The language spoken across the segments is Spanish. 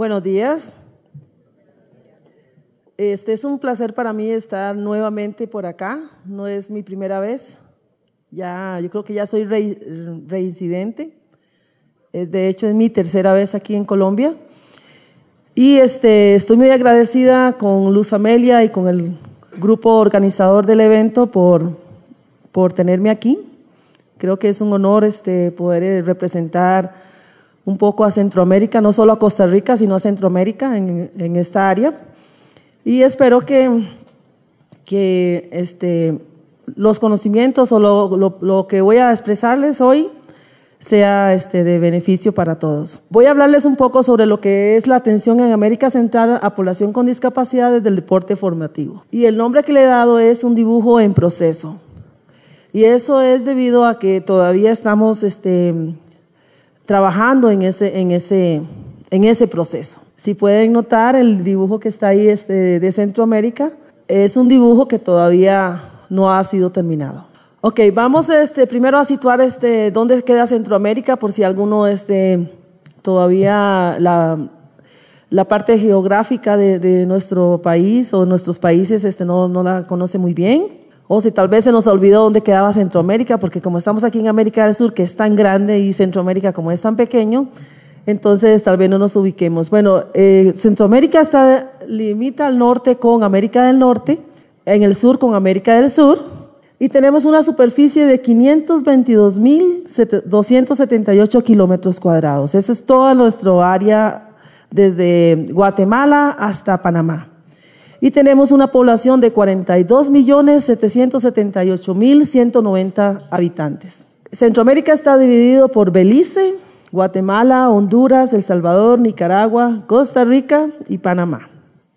Buenos días. Este es un placer para mí estar nuevamente por acá. No es mi primera vez. Ya, yo creo que ya soy reincidente. Es, de hecho, es mi tercera vez aquí en Colombia. Y este, estoy muy agradecida con Luz Amelia y con el grupo organizador del evento por, por tenerme aquí. Creo que es un honor este, poder eh, representar un poco a Centroamérica, no solo a Costa Rica, sino a Centroamérica en, esta área. Y espero que, que este, los conocimientos o lo, que voy a expresarles hoy sea este, de beneficio para todos. Voy a hablarles un poco sobre lo que es la atención en América Central a población con discapacidad del deporte formativo. Y el nombre que le he dado es un dibujo en proceso. Y eso es debido a que todavía estamos este, trabajando en ese, en ese, en ese proceso. Si pueden notar, el dibujo que está ahí este, de Centroamérica es un dibujo que todavía no ha sido terminado. Ok, vamos este, primero a situar este, dónde queda Centroamérica, por si alguno este, todavía la, parte geográfica de, nuestro país o nuestros países este, no, no la conoce muy bien. O si tal vez se nos olvidó dónde quedaba Centroamérica, porque como estamos aquí en América del Sur, que es tan grande, y Centroamérica como es tan pequeño, entonces tal vez no nos ubiquemos. Bueno, eh, Centroamérica está, limita al norte con América del Norte, en el sur con América del Sur, y tenemos una superficie de 522.278 kilómetros cuadrados. Esa es toda nuestra área desde Guatemala hasta Panamá y tenemos una población de 42.778.190 habitantes. Centroamérica está dividido por Belice, Guatemala, Honduras, El Salvador, Nicaragua, Costa Rica y Panamá.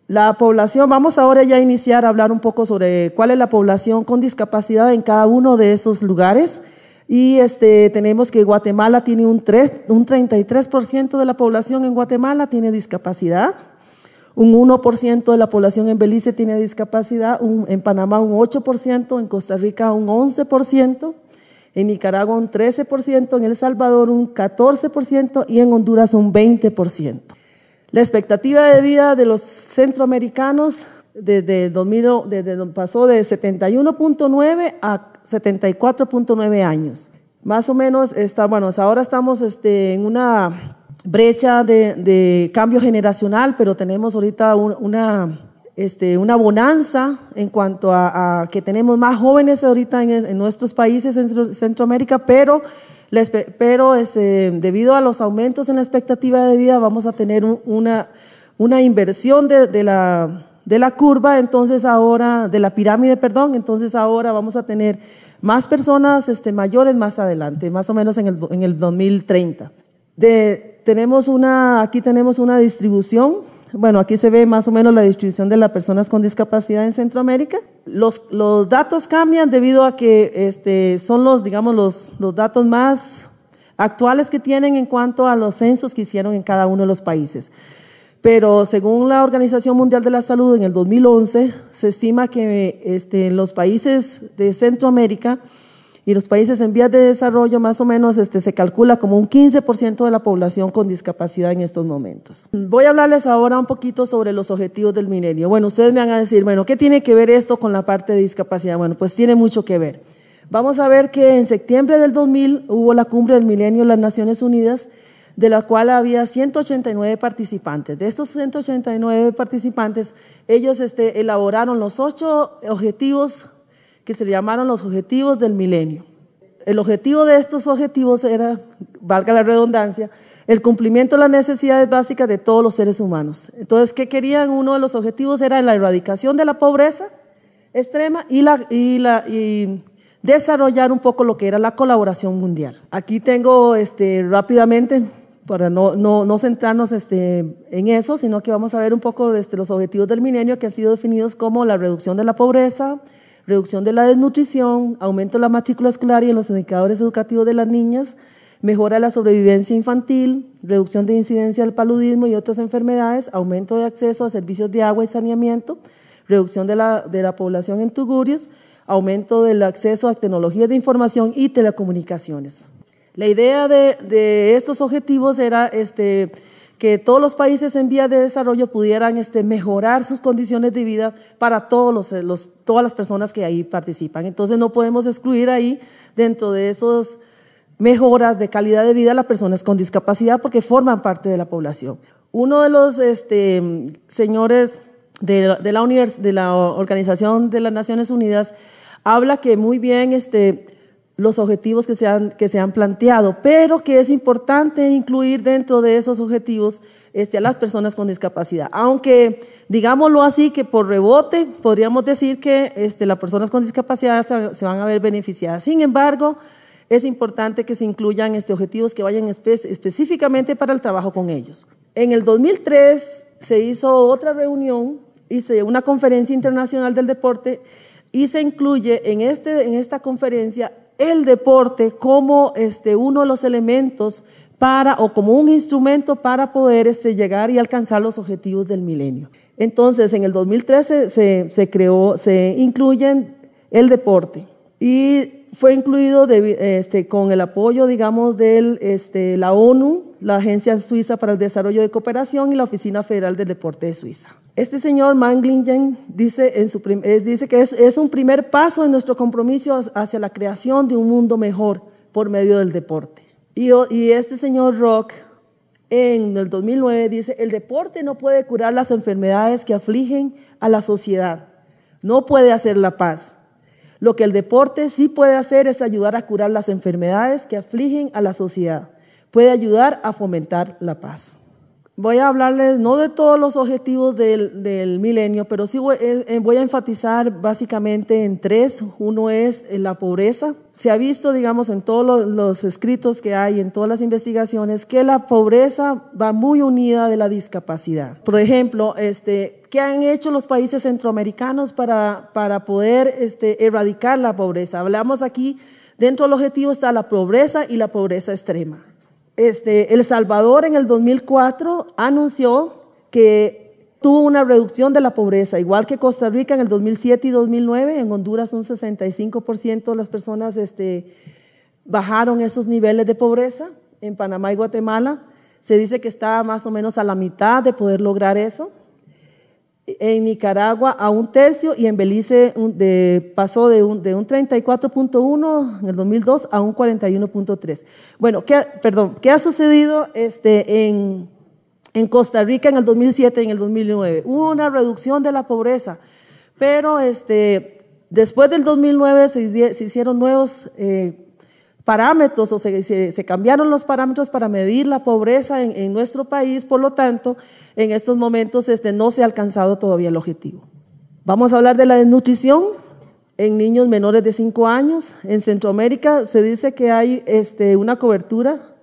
La población, vamos ahora ya a iniciar a hablar un poco sobre cuál es la población con discapacidad en cada uno de esos lugares. Y este, tenemos que Guatemala tiene un, un 33% de la población en Guatemala tiene discapacidad. Un 1% de la población en Belice tiene discapacidad, en Panamá un 8%, en Costa Rica un 11%, en Nicaragua un 13%, en El Salvador un 14% y en Honduras un 20%. La expectativa de vida de los centroamericanos desde, 2000, desde pasó de 71.9 a 74.9 años. Más o menos, está, bueno, ahora estamos este, en una brecha de, cambio generacional, pero tenemos ahorita una, este, una bonanza en cuanto a, que tenemos más jóvenes ahorita en, nuestros países en Centroamérica, pero, pero este, debido a los aumentos en la expectativa de vida vamos a tener una, una inversión de, la, de la curva, entonces ahora, de la pirámide, perdón, entonces ahora vamos a tener más personas este, mayores más adelante, más o menos en el, en el 2030 tenemos una, aquí tenemos una distribución, bueno, aquí se ve más o menos la distribución de las personas con discapacidad en Centroamérica. Los, datos cambian debido a que este, son los, digamos, los, datos más actuales que tienen en cuanto a los censos que hicieron en cada uno de los países. Pero según la Organización Mundial de la Salud, en el 2011 se estima que este, en los países de Centroamérica y los países en vías de desarrollo más o menos este, se calcula como un 15% de la población con discapacidad en estos momentos. Voy a hablarles ahora un poquito sobre los objetivos del milenio. Bueno, ustedes me van a decir, bueno, ¿qué tiene que ver esto con la parte de discapacidad? Bueno, pues tiene mucho que ver. Vamos a ver que en septiembre del 2000 hubo la cumbre del milenio de las Naciones Unidas, de la cual había 189 participantes. De estos 189 participantes, ellos este, elaboraron los ocho objetivos que se llamaron los objetivos del milenio. El objetivo de estos objetivos era, valga la redundancia, el cumplimiento de las necesidades básicas de todos los seres humanos. Entonces, ¿qué querían? Uno de los objetivos era la erradicación de la pobreza extrema y, la, y, la, y desarrollar un poco lo que era la colaboración mundial. Aquí tengo este, rápidamente, para no, no, no centrarnos este, en eso, sino que vamos a ver un poco este, los objetivos del milenio que han sido definidos como la reducción de la pobreza, reducción de la desnutrición, aumento de la matrícula escolar y en los indicadores educativos de las niñas, mejora de la sobrevivencia infantil, reducción de incidencia del paludismo y otras enfermedades, aumento de acceso a servicios de agua y saneamiento, reducción de la, de la población en tugurios, aumento del acceso a tecnologías de información y telecomunicaciones. La idea de, estos objetivos era este, que todos los países en vía de desarrollo pudieran este, mejorar sus condiciones de vida para todas las personas que ahí participan. Entonces no podemos excluir ahí dentro de esas mejoras de calidad de vida a las personas con discapacidad porque forman parte de la población. Uno de los este, señores de, la de, la Organización de las Naciones Unidas habla que muy bien este, los objetivos que se, han, que se han planteado, pero que es importante incluir dentro de esos objetivos este, a las personas con discapacidad. Aunque, digámoslo así, que por rebote podríamos decir que este, las personas con discapacidad se, van a ver beneficiadas. Sin embargo, es importante que se incluyan este, objetivos que vayan específicamente para el trabajo con ellos. En el 2003 se hizo otra reunión, hice una conferencia internacional del deporte y se incluye en, este, en esta conferencia el deporte como este, uno de los elementos para, o como un instrumento para poder este, llegar y alcanzar los objetivos del milenio. Entonces, en el 2013 se, se creó, se incluyen el deporte y fue incluido este, con el apoyo, digamos, de este, la ONU, la Agencia Suiza para el Desarrollo de Cooperación y la Oficina Federal del Deporte de Suiza. Este señor Manglingen dice, que es, un primer paso en nuestro compromiso hacia la creación de un mundo mejor por medio del deporte. Y, y este señor Rock en el 2009 dice, el deporte no puede curar las enfermedades que afligen a la sociedad, no puede hacer la paz. Lo que el deporte sí puede hacer es ayudar a curar las enfermedades que afligen a la sociedad, puede ayudar a fomentar la paz voy a hablarles no de todos los objetivos del, milenio, pero sí eh, eh, voy, a enfatizar básicamente en tres. Uno es eh, la pobreza. Se ha visto, digamos, en todos los, escritos que hay, en todas las investigaciones, que la pobreza va muy unida de la discapacidad. Por ejemplo, este, ¿qué han hecho los países centroamericanos para, para poder este, erradicar la pobreza? Hablamos aquí, dentro del objetivo está la pobreza y la pobreza extrema este, El Salvador en el 2004 anunció que tuvo una reducción de la pobreza, igual que Costa Rica en el 2007 y 2009, en Honduras un 65% de las personas este, bajaron esos niveles de pobreza, en Panamá y Guatemala se dice que está más o menos a la mitad de poder lograr eso en Nicaragua a un tercio y en Belice pasó de un, de un 34.1 en el 2002 a un 41.3. Bueno, ¿qué, perdón, ¿qué ha sucedido este, en, Costa Rica en el 2007 y en el 2009? Hubo una reducción de la pobreza, pero este, después del 2009 se, hicieron nuevos... Eh, parámetros o se, cambiaron los parámetros para medir la pobreza en, nuestro país, por lo tanto, en estos momentos este, no se ha alcanzado todavía el objetivo. Vamos a hablar de la desnutrición en niños menores de 5 años. En Centroamérica se dice que hay este, una cobertura,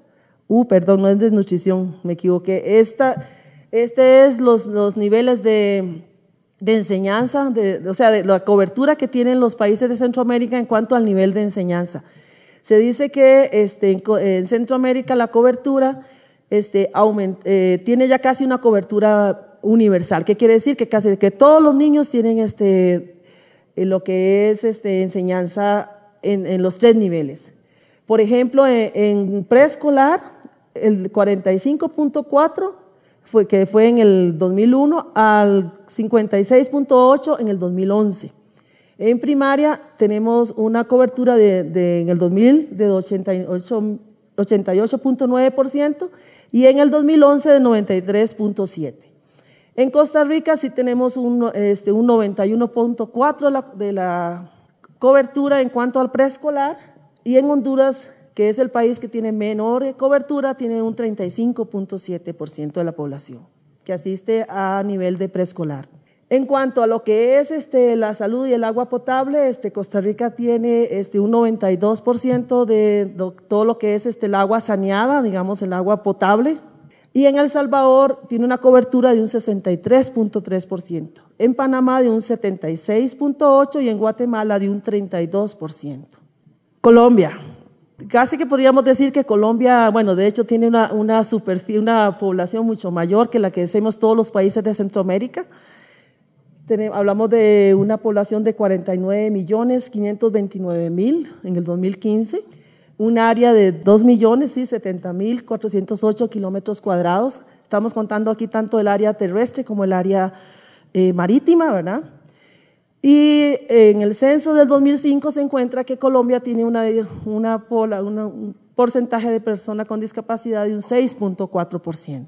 uh, perdón, no es desnutrición, me equivoqué, Esta, este es los, los niveles de, enseñanza, o sea, la cobertura que tienen los países de Centroamérica en cuanto al nivel de enseñanza. Se dice que este, en, Centroamérica la cobertura este, eh, tiene ya casi una cobertura universal. ¿Qué quiere decir? Que casi que todos los niños tienen este, eh, lo que es este, enseñanza en, los tres niveles. Por ejemplo, en, en preescolar, el 45.4 fue, que fue en el 2001 al 56.8 en el 2011. En primaria tenemos una cobertura de, en el 2000 de 88.9% y en el 2011 de 93.7%. En Costa Rica sí tenemos un, este, un 91.4% de la cobertura en cuanto al preescolar y en Honduras, que es el país que tiene menor eh, cobertura, tiene un 35.7% de la población que asiste a nivel de preescolar. En cuanto a lo que es este, la salud y el agua potable, este, Costa Rica tiene este, un 92% de todo lo que es este, el agua saneada, digamos el agua potable, y en El Salvador tiene una cobertura de un 63.3%, en Panamá de un 76.8% y en Guatemala de un 32%. Colombia. Casi que podríamos decir que Colombia, bueno, de hecho tiene una, una, una población mucho mayor que la que decimos todos los países de Centroamérica hablamos de una población de 49 millones 529 mil en el 2015, un área de 2 millones y 70 mil 408 kilómetros cuadrados. Estamos contando aquí tanto el área terrestre como el área eh, marítima, ¿verdad? Y eh, en el censo del 2005 se encuentra que Colombia tiene un porcentaje de personas con discapacidad de un 6.4%.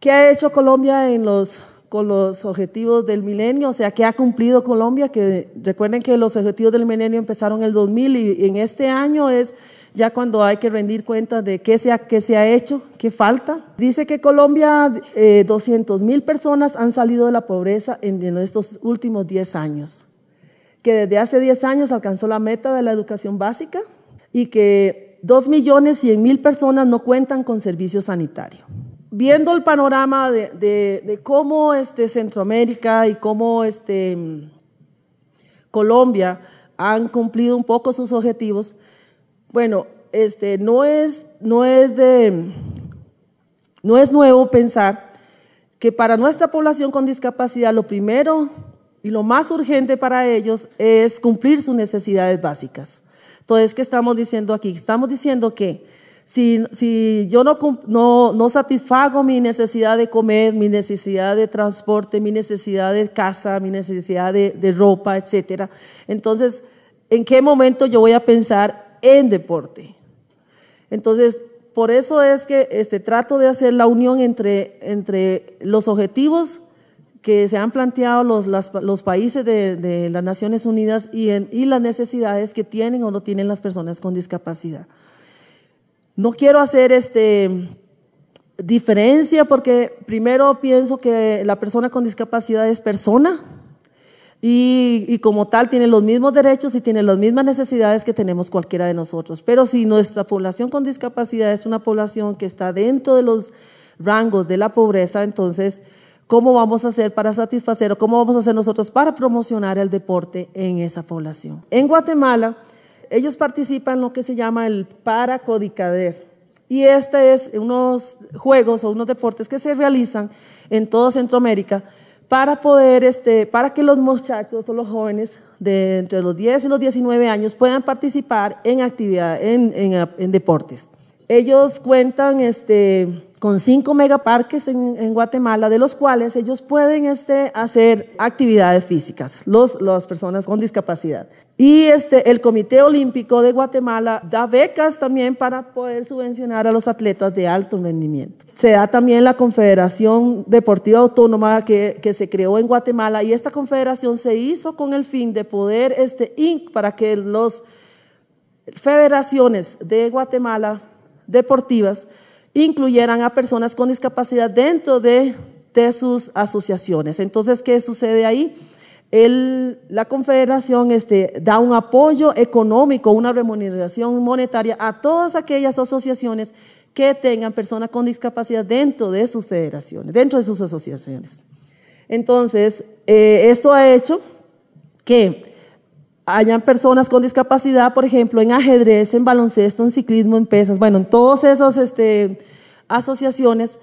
¿Qué ha hecho Colombia en los los objetivos del milenio, o sea, ¿qué ha cumplido Colombia? Que recuerden que los objetivos del milenio empezaron en el 2000 y en este año es ya cuando hay que rendir cuentas de qué se ha, se ha hecho, qué falta. Dice que Colombia, eh, 200 mil personas han salido de la pobreza en, estos últimos 10 años, que desde hace 10 años alcanzó la meta de la educación básica y que 2 millones 100 mil personas no cuentan con servicio sanitario viendo el panorama de, cómo este Centroamérica y cómo este Colombia han cumplido un poco sus objetivos, bueno, este, no, es, no, es de, no es nuevo pensar que para nuestra población con discapacidad lo primero y lo más urgente para ellos es cumplir sus necesidades básicas. Entonces, ¿qué estamos diciendo aquí? Estamos diciendo que si, yo no, satisfago mi necesidad de comer, mi necesidad de transporte, mi necesidad de casa, mi necesidad de, ropa, etcétera, entonces, ¿en qué momento yo voy a pensar en deporte? Entonces, por eso es que este, trato de hacer la unión entre, los objetivos que se han planteado los, países de, las Naciones Unidas y las necesidades que tienen o no tienen las personas con discapacidad. No quiero hacer este diferencia porque primero pienso que la persona con discapacidad es persona y, y, como tal tiene los mismos derechos y tiene las mismas necesidades que tenemos cualquiera de nosotros. Pero si nuestra población con discapacidad es una población que está dentro de los rangos de la pobreza, entonces, ¿cómo vamos a hacer para satisfacer o cómo vamos a hacer nosotros para promocionar el deporte en esa población? En Guatemala ellos participan en lo que se llama el paracodicader. Y este es unos juegos o unos deportes que se realizan en todo Centroamérica para poder, este, para que los muchachos o los jóvenes de entre los 10 y los 19 años puedan participar en actividad, en, en, en deportes. Ellos cuentan este, con cinco megaparques en, Guatemala, de los cuales ellos pueden este, hacer actividades físicas, las personas con discapacidad. Y este, el Comité Olímpico de Guatemala da becas también para poder subvencionar a los atletas de alto rendimiento. Se da también la Confederación Deportiva Autónoma que, se creó en Guatemala y esta confederación se hizo con el fin de poder, este, INC, para que las federaciones de Guatemala deportivas incluyeran a personas con discapacidad dentro de, sus asociaciones. Entonces, ¿qué sucede ahí? El, la Confederación este, da un apoyo económico, una remuneración monetaria a todas aquellas asociaciones que tengan personas con discapacidad dentro de sus federaciones, dentro de sus asociaciones. Entonces, eh, esto ha hecho que hayan personas con discapacidad, por ejemplo, en ajedrez, en baloncesto, en ciclismo, en pesas, bueno, en todas esas este, asociaciones,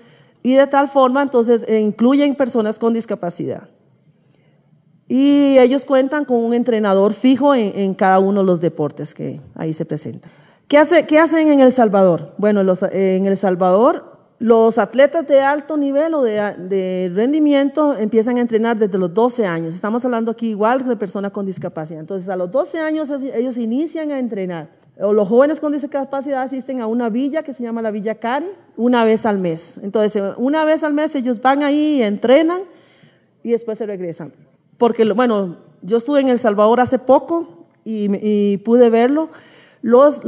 y de tal forma entonces eh, incluyen personas con discapacidad. Y ellos cuentan con un entrenador fijo en, cada uno de los deportes que ahí se presentan. ¿Qué, hace, ¿Qué, hacen en El Salvador? Bueno, eh, en El Salvador los atletas de alto nivel o de, rendimiento empiezan a entrenar desde los 12 años. Estamos hablando aquí igual de personas con discapacidad. Entonces, a los 12 años ellos inician a entrenar. O los jóvenes con discapacidad asisten a una villa que se llama la Villa Cari una vez al mes. Entonces, una vez al mes ellos van ahí, entrenan y después se regresan. Porque, bueno, yo estuve en El Salvador hace poco y, pude verlo. los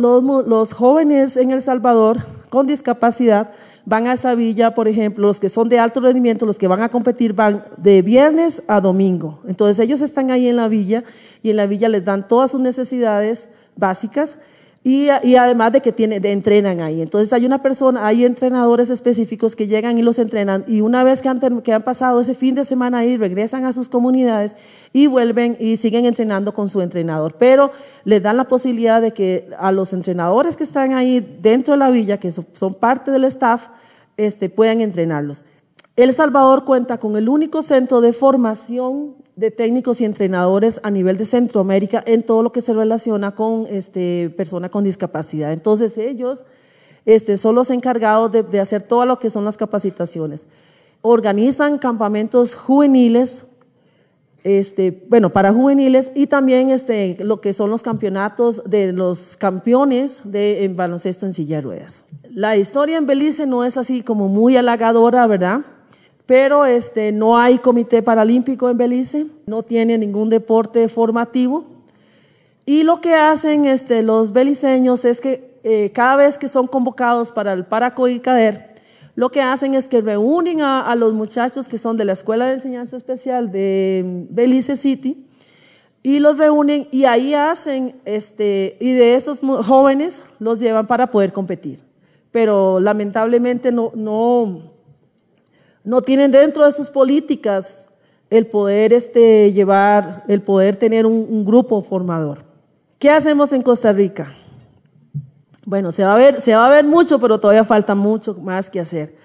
jóvenes en El Salvador con discapacidad van a esa villa, por ejemplo, los que son de alto rendimiento, los que van a competir, van de viernes a domingo. Entonces ellos están ahí en la villa y en la villa les dan todas sus necesidades básicas. Y, además de que tiene, de, entrenan ahí. Entonces hay una persona, hay entrenadores específicos que llegan y los entrenan y una vez que han, que han pasado ese fin de semana ahí, regresan a sus comunidades y vuelven y siguen entrenando con su entrenador. Pero le dan la posibilidad de que a los entrenadores que están ahí dentro de la villa, que son parte del staff, este, puedan entrenarlos. El Salvador cuenta con el único centro de formación de técnicos y entrenadores a nivel de Centroamérica en todo lo que se relaciona con este, personas con discapacidad. Entonces ellos este, son los encargados de, de hacer todo lo que son las capacitaciones. Organizan campamentos juveniles este, bueno, para juveniles y también este, lo que son los campeonatos de los campeones de en baloncesto en silla de ruedas. La historia en Belice no es así como muy halagadora, ¿verdad? Pero este, no hay comité paralímpico en Belice, no tiene ningún deporte formativo. Y lo que hacen este, los beliceños es que eh, cada vez que son convocados para el paracoicader, lo que hacen es que reúnen a, los muchachos que son de la Escuela de Enseñanza Especial de Belice City y los reúnen y ahí hacen, este, y de esos jóvenes los llevan para poder competir. Pero lamentablemente no, no, tienen dentro de sus políticas el poder este, llevar, el poder tener un, un grupo formador. ¿Qué hacemos en Costa Rica? Bueno, se va a ver, se va a ver mucho, pero todavía falta mucho más que hacer.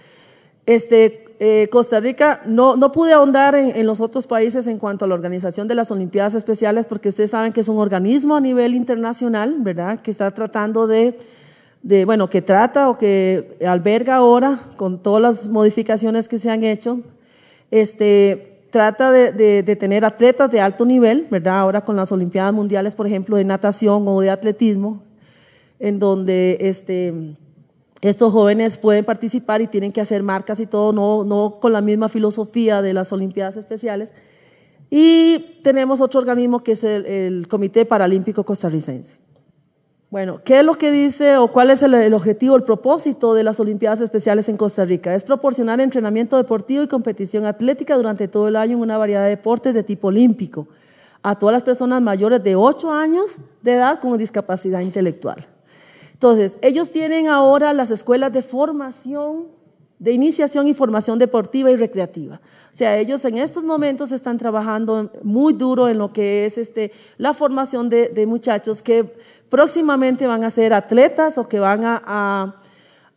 Este, eh, Costa Rica, no, pude ahondar en, los otros países en cuanto a la organización de las Olimpiadas Especiales, porque ustedes saben que es un organismo a nivel internacional, ¿verdad?, que está tratando de, de bueno, que trata o que alberga ahora, con todas las modificaciones que se han hecho, este, trata de, de tener atletas de alto nivel, ¿verdad?, ahora con las Olimpiadas Mundiales, por ejemplo, de natación o de atletismo, en donde este, estos jóvenes pueden participar y tienen que hacer marcas y todo, no, con la misma filosofía de las Olimpiadas Especiales. Y tenemos otro organismo que es el, Comité Paralímpico Costarricense. Bueno, ¿qué es lo que dice o cuál es el, el, objetivo, el propósito de las Olimpiadas Especiales en Costa Rica? Es proporcionar entrenamiento deportivo y competición atlética durante todo el año en una variedad de deportes de tipo olímpico a todas las personas mayores de 8 años de edad con discapacidad intelectual. Entonces, ellos tienen ahora las escuelas de formación, de iniciación y formación deportiva y recreativa. O sea, ellos en estos momentos están trabajando muy duro en lo que es este, la formación de, muchachos que próximamente van a ser atletas o que van a,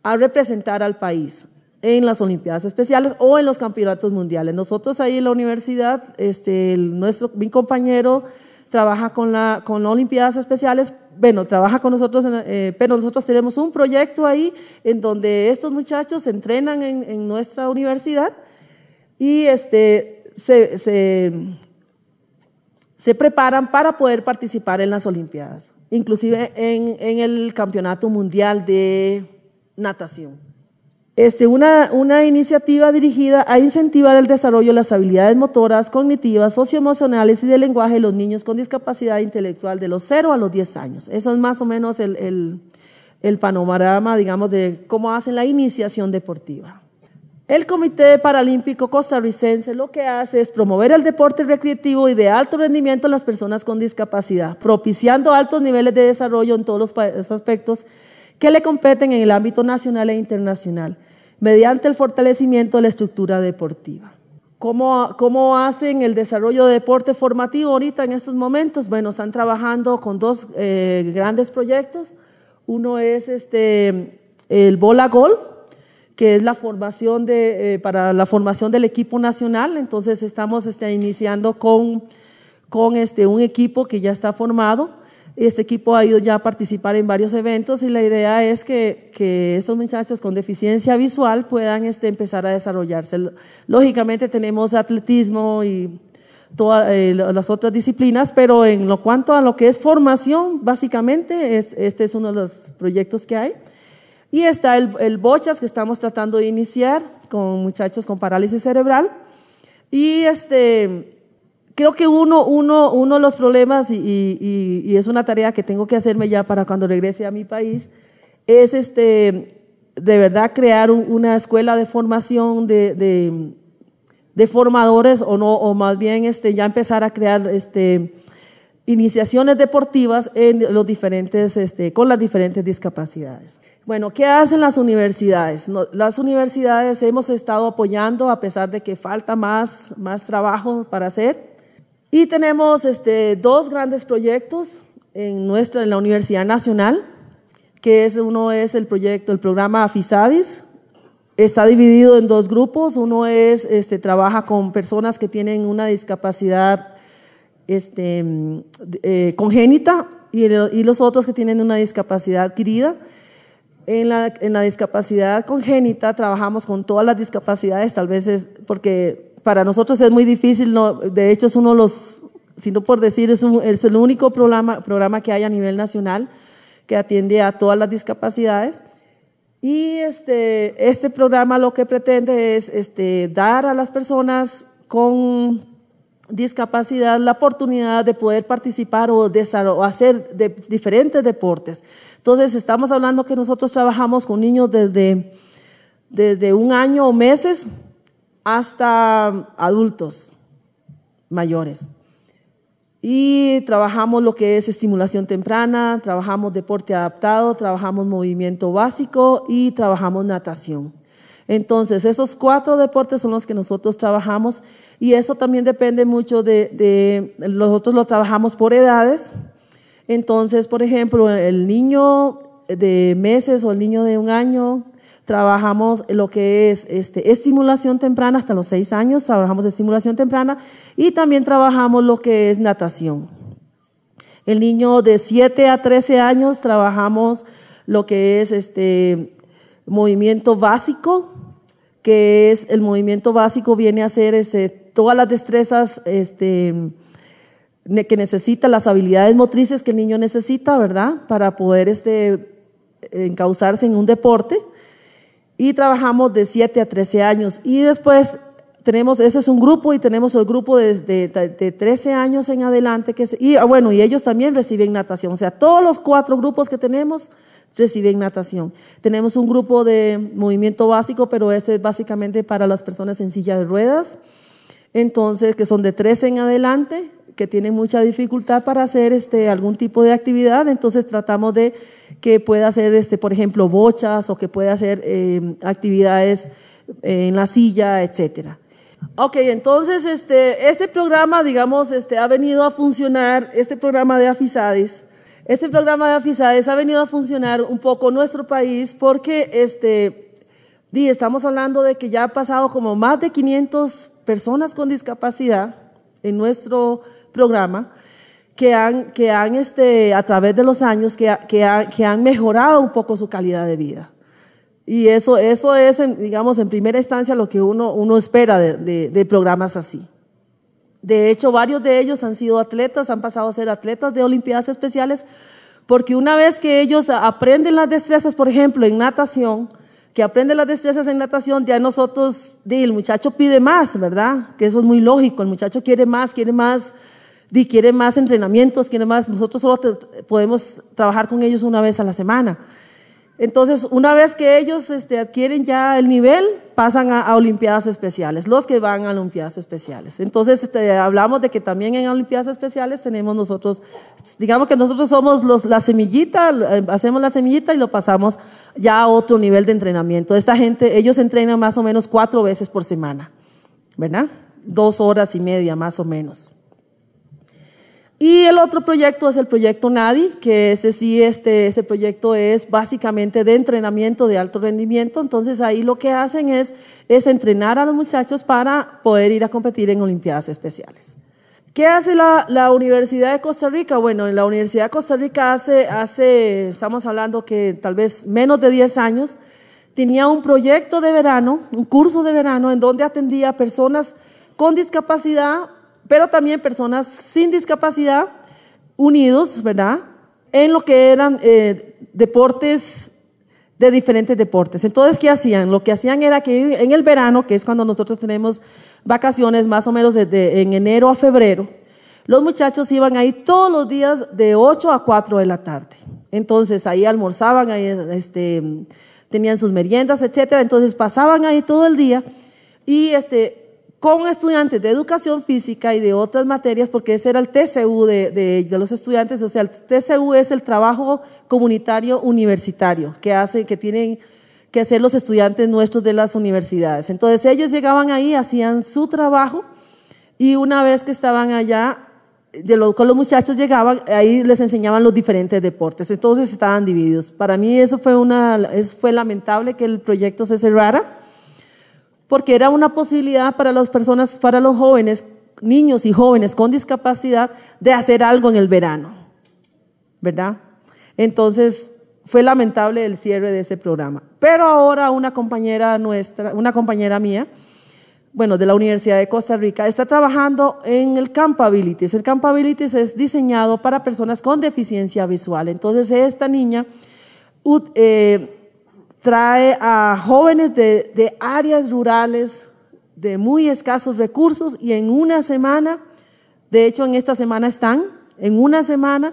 a representar al país en las Olimpiadas Especiales o en los campeonatos mundiales. Nosotros ahí en la universidad, este, nuestro, mi compañero trabaja con, la, con Olimpiadas Especiales, bueno, trabaja con nosotros, eh, pero nosotros tenemos un proyecto ahí en donde estos muchachos se entrenan en, nuestra universidad y este, se, preparan para poder participar en las Olimpiadas, inclusive en, en el Campeonato Mundial de Natación. Este, una, iniciativa dirigida a incentivar el desarrollo de las habilidades motoras, cognitivas, socioemocionales y de lenguaje de los niños con discapacidad intelectual de los 0 a los 10 años. Eso es más o menos el, el panorama, digamos, de cómo hacen la iniciación deportiva. El Comité Paralímpico Costarricense lo que hace es promover el deporte recreativo y de alto rendimiento a las personas con discapacidad, propiciando altos niveles de desarrollo en todos los aspectos ¿Qué le competen en el ámbito nacional e internacional, mediante el fortalecimiento de la estructura deportiva. ¿Cómo, hacen el desarrollo de deporte formativo ahorita en estos momentos? Bueno, están trabajando con dos eh, grandes proyectos. Uno es este, el bola gol, que es la formación de, eh, para la formación del equipo nacional. Entonces estamos este, iniciando con, con este, un equipo que ya está formado este equipo ha ido ya a participar en varios eventos y la idea es que, que estos muchachos con deficiencia visual puedan este, empezar a desarrollarse. Lógicamente tenemos atletismo y todas eh, las otras disciplinas, pero en lo cuanto a lo que es formación, básicamente este es uno de los proyectos que hay. Y está el, el Bochas que estamos tratando de iniciar con muchachos con parálisis cerebral. Y este, creo que uno, uno, uno de los problemas, y, es una tarea que tengo que hacerme ya para cuando regrese a mi país, es este, de verdad crear una escuela de formación de, formadores, o, no, o más bien este, ya empezar a crear este, iniciaciones deportivas en los diferentes, este, con las diferentes discapacidades. Bueno, ¿qué hacen las universidades? las universidades hemos estado apoyando a pesar de que falta más, más trabajo para hacer y tenemos este, dos grandes proyectos en nuestra, en la Universidad Nacional, que es, uno es el proyecto, el programa AFISADIS, está dividido en dos grupos, uno es, este, trabaja con personas que tienen una discapacidad este, eh, congénita y, y, los otros que tienen una discapacidad adquirida. En la, en la discapacidad congénita trabajamos con todas las discapacidades, tal vez es porque para nosotros es muy difícil, de hecho es uno de los, si no por decir, es, es el único programa, que hay a nivel nacional que atiende a todas las discapacidades. Y este, este programa lo que pretende es este, dar a las personas con discapacidad la oportunidad de poder participar o, hacer de diferentes deportes. Entonces, estamos hablando que nosotros trabajamos con niños desde, desde un año o meses hasta adultos mayores. Y trabajamos lo que es estimulación temprana, trabajamos deporte adaptado, trabajamos movimiento básico y trabajamos natación. Entonces, esos cuatro deportes son los que nosotros trabajamos y eso también depende mucho de, nosotros lo trabajamos por edades. Entonces, por ejemplo, el niño de meses o el niño de un año trabajamos lo que es este, estimulación temprana hasta los seis años, trabajamos estimulación temprana y también trabajamos lo que es natación. El niño de 7 a 13 años trabajamos lo que es este movimiento básico, que es el movimiento básico viene a ser este, todas las destrezas este, que necesita, las habilidades motrices que el niño necesita, ¿verdad? Para poder este, encauzarse en un deporte y trabajamos de 7 a 13 años. Y después tenemos, ese es un grupo y tenemos el grupo de, de, 13 años en adelante, que y ah, bueno, y ellos también reciben natación, o sea, todos los cuatro grupos que tenemos reciben natación. Tenemos un grupo de movimiento básico, pero ese es básicamente para las personas en silla de ruedas, entonces, que son de 13 en adelante, que tiene mucha dificultad para hacer este, algún tipo de actividad, entonces tratamos de que pueda hacer, este, por ejemplo, bochas o que pueda hacer em, actividades en la silla, etcétera. Ok, entonces este, este programa, digamos, este, ha venido a funcionar, este programa de AFISADES, este programa de AFISADES ha venido a funcionar un poco en nuestro país porque este, estamos hablando de que ya ha pasado como más de 500 personas con discapacidad en nuestro programa, que han, que han este, a través de los años, que, que, que han mejorado un poco su calidad de vida. Y eso, eso es, digamos, en primera instancia lo que uno, uno espera de programas así. De hecho, varios de ellos han sido atletas, han pasado a ser atletas de Olimpiadas Especiales, porque una vez que ellos aprenden las destrezas, por ejemplo, en natación, que aprende las destrezas en natación, ya nosotros, el muchacho pide más, ¿verdad? Que eso es muy lógico, el muchacho quiere más, quiere más, quiere más entrenamientos, quiere más. Nosotros solo podemos trabajar con ellos una vez a la semana. Entonces, una vez que ellos este, adquieren ya el nivel, pasan a, Olimpiadas Especiales, los que van a Olimpiadas Especiales. Entonces, este, hablamos de que también en Olimpiadas Especiales tenemos nosotros, digamos que nosotros somos los, la semillita, eh, hacemos la semillita y lo pasamos ya a otro nivel de entrenamiento. Esta gente, ellos entrenan más o menos cuatro veces por semana, ¿verdad? Dos horas y media más o menos. Y el otro proyecto es el proyecto NADI, que ese sí, este, ese proyecto es básicamente de entrenamiento de alto rendimiento. Entonces ahí lo que hacen es, es entrenar a los muchachos para poder ir a competir en Olimpiadas Especiales. ¿Qué hace la, la, Universidad de Costa Rica? Bueno, en la Universidad de Costa Rica hace, hace, estamos hablando que tal vez menos de 10 años, tenía un proyecto de verano, un curso de verano en donde atendía a personas con discapacidad pero también personas sin discapacidad unidos, ¿verdad? En lo que eran eh, deportes de diferentes deportes. Entonces, ¿qué hacían? Lo que hacían era que en el verano, que es cuando nosotros tenemos vacaciones, más o menos desde en enero a febrero, los muchachos iban ahí todos los días de 8 a 4 de la tarde. Entonces, ahí almorzaban, ahí este, tenían sus meriendas, etcétera. Entonces, pasaban ahí todo el día y este, con estudiantes de educación física y de otras materias, porque ese era el TCU de, de, los estudiantes, o sea, el TCU es el trabajo comunitario universitario que hace, que tienen que hacer los estudiantes nuestros de las universidades. Entonces ellos llegaban ahí, hacían su trabajo y una vez que estaban allá, de con los muchachos llegaban, ahí les enseñaban los diferentes deportes, entonces estaban divididos. Para mí eso fue, una, eso fue lamentable que el proyecto se cerrara porque era una posibilidad para las personas, para los jóvenes, niños y jóvenes con discapacidad, de hacer algo en el verano, ¿verdad? Entonces, fue lamentable el cierre de ese programa. Pero ahora una compañera nuestra, una compañera mía, bueno, de la Universidad de Costa Rica, está trabajando en el Campabilities. El Campabilities es diseñado para personas con deficiencia visual. Entonces, esta niña... Eh, trae a jóvenes de, áreas rurales de muy escasos recursos y en una semana, de hecho en esta semana están, en una semana,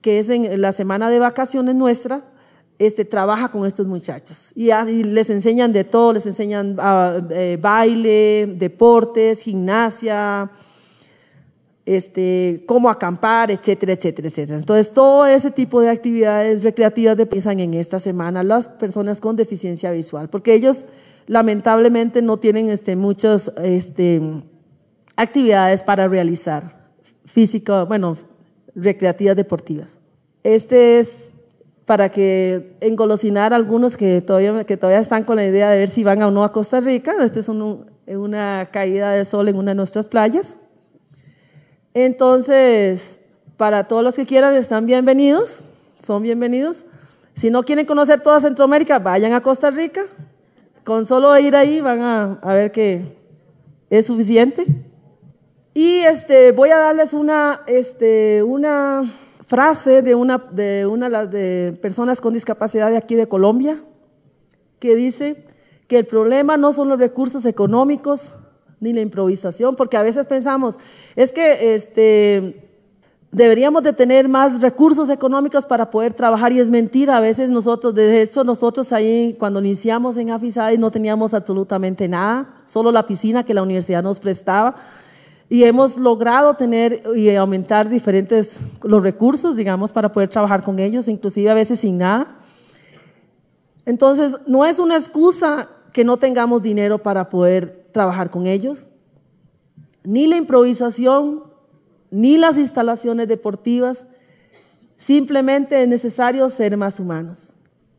que es en la semana de vacaciones nuestra, este, trabaja con estos muchachos y, les enseñan de todo, les enseñan ah, eh, baile, deportes, gimnasia, este, cómo acampar, etcétera, etcétera, etcétera. Entonces, todo ese tipo de actividades recreativas empiezan en esta semana las personas con deficiencia visual, porque ellos lamentablemente no tienen este, muchas este, actividades para realizar, físico, bueno, recreativas deportivas. Este es para que engolosinar a algunos que todavía, que todavía están con la idea de ver si van o no a Costa Rica. Este es una caída de sol en una de nuestras playas. Entonces, para todos los que quieran, están bienvenidos, son bienvenidos. Si no quieren conocer toda Centroamérica, vayan a Costa Rica. Con solo ir ahí van a, ver que es suficiente. Y este, voy a darles una, este, una frase de una, de una de personas con discapacidad de aquí de Colombia, que dice que el problema no son los recursos económicos, ni la improvisación, porque a veces pensamos, es que este, deberíamos de tener más recursos económicos para poder trabajar y es mentira, a veces nosotros, de hecho nosotros ahí cuando iniciamos en AFISADI no teníamos absolutamente nada, solo la piscina que la universidad nos prestaba y hemos logrado tener y aumentar diferentes los recursos, digamos, para poder trabajar con ellos, inclusive a veces sin nada. Entonces, no es una excusa que no tengamos dinero para poder trabajar con ellos. Ni la improvisación, ni las instalaciones deportivas. Simplemente es necesario ser más humanos.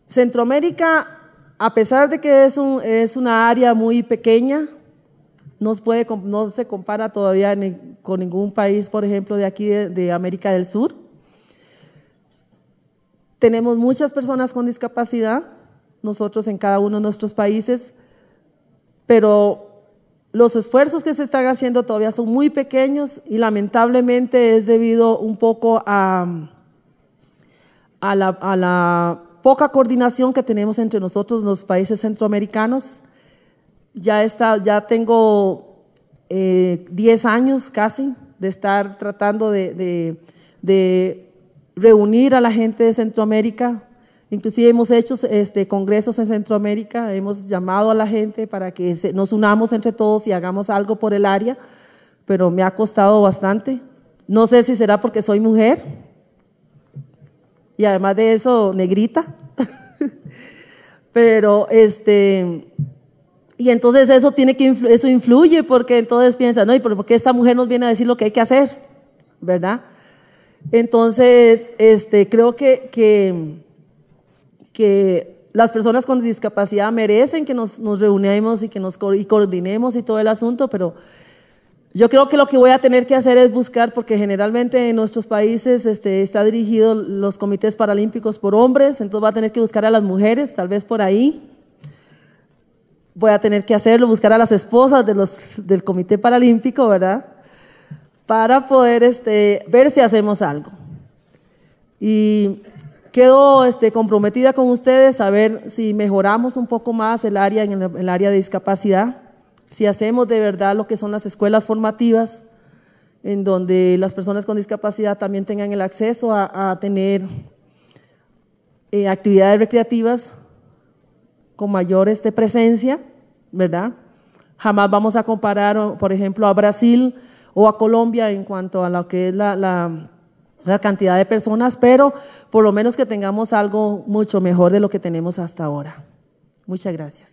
Centroamérica, a pesar de que es, es una área muy pequeña, no, se compara todavía con ningún país, por ejemplo, de aquí de, de América del Sur. Tenemos muchas personas con discapacidad, nosotros en cada uno de nuestros países, pero los esfuerzos que se están haciendo todavía son muy pequeños y lamentablemente es debido un poco a, a, la, poca coordinación que tenemos entre nosotros los países centroamericanos. Ya, está, ya tengo 10 eh, años casi de estar tratando de, de reunir a la gente de Centroamérica Inclusive hemos hecho este, congresos en Centroamérica, hemos llamado a la gente para que nos unamos entre todos y hagamos algo por el área, pero me ha costado bastante. No sé si será porque soy mujer y además de eso negrita, pero este, y entonces eso tiene que, eso influye porque entonces piensan, no, y por qué esta mujer nos viene a decir lo que hay que hacer, ¿verdad? Entonces, este, creo que, que que las personas con discapacidad merecen que nos, nos reunamos y que nos coordinemos y todo el asunto, pero yo creo que lo que voy a tener que hacer es buscar, porque generalmente en nuestros países este, está dirigido los comités paralímpicos por hombres, entonces va a tener que buscar a las mujeres, tal vez por ahí. Voy a tener que hacerlo, buscar a las esposas de los, del comité paralímpico, ¿verdad? Para poder este, ver si hacemos algo. Y quedo este, comprometida con ustedes a ver si mejoramos un poco más el área en el, área de discapacidad, si hacemos de verdad lo que son las escuelas formativas, en donde las personas con discapacidad también tengan el acceso a, tener eh, actividades recreativas con mayor este, presencia, ¿verdad? Jamás vamos a comparar, por ejemplo, a Brasil o a Colombia en cuanto a lo que es la cantidad de personas, pero por lo menos que tengamos algo mucho mejor de lo que tenemos hasta ahora. Muchas gracias.